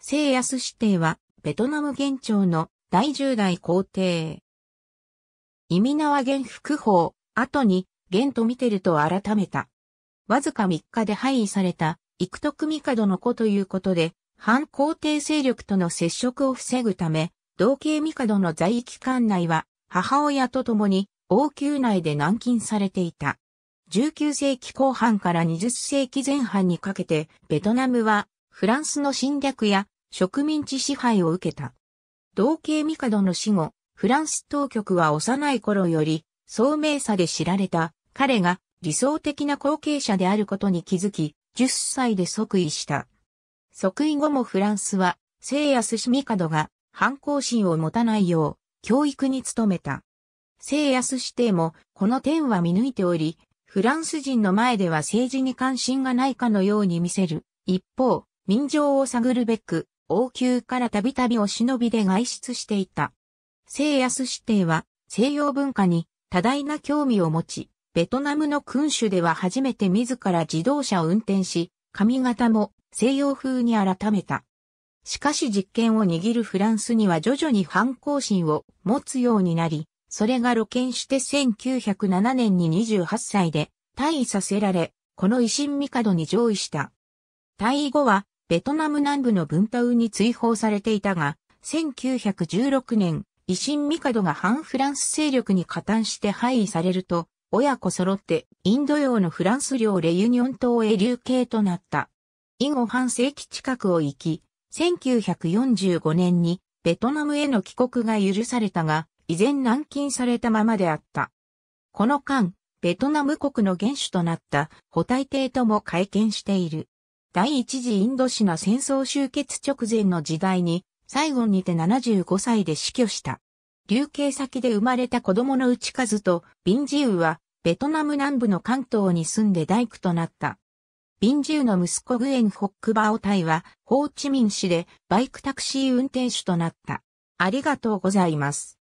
聖安指定は、ベトナム元朝の第十代皇帝。意味縄元副法、後に、元と見てると改めた。わずか3日で廃位された、幾徳帝の子ということで、反皇帝勢力との接触を防ぐため、同系帝の在位期間内は、母親と共に、王宮内で軟禁されていた。19世紀後半から20世紀前半にかけて、ベトナムはフランスの侵略や植民地支配を受けた。同系帝の死後、フランス当局は幼い頃より、聡明さで知られた彼が理想的な後継者であることに気づき、10歳で即位した。即位後もフランスは、聖安氏帝が反抗心を持たないよう、教育に努めた。聖安氏帝も、この点は見抜いており、フランス人の前では政治に関心がないかのように見せる。一方、民情を探るべく、王宮からたびたびお忍びで外出していた。聖安指定は西洋文化に多大な興味を持ち、ベトナムの君主では初めて自ら自動車を運転し、髪型も西洋風に改めた。しかし実権を握るフランスには徐々に反抗心を持つようになり、それが露見して1907年に28歳で退位させられ、この維新帝に上位した。退位後はベトナム南部のブンタウに追放されていたが、1916年、維新ミカドが反フランス勢力に加担して廃位されると、親子揃ってインド洋のフランス領レユニオン島へ流刑となった。以後半世紀近くを行き、1945年にベトナムへの帰国が許されたが、依然軟禁されたままであった。この間、ベトナム国の元首となった補イ帝とも会見している。第一次インドシナ戦争終結直前の時代に、最後にて75歳で死去した。流刑先で生まれた子供の内数と、ビンジウは、ベトナム南部の関東に住んで大工となった。ビンジウの息子グエン・ホックバオタイは、ホーチミン市でバイクタクシー運転手となった。ありがとうございます。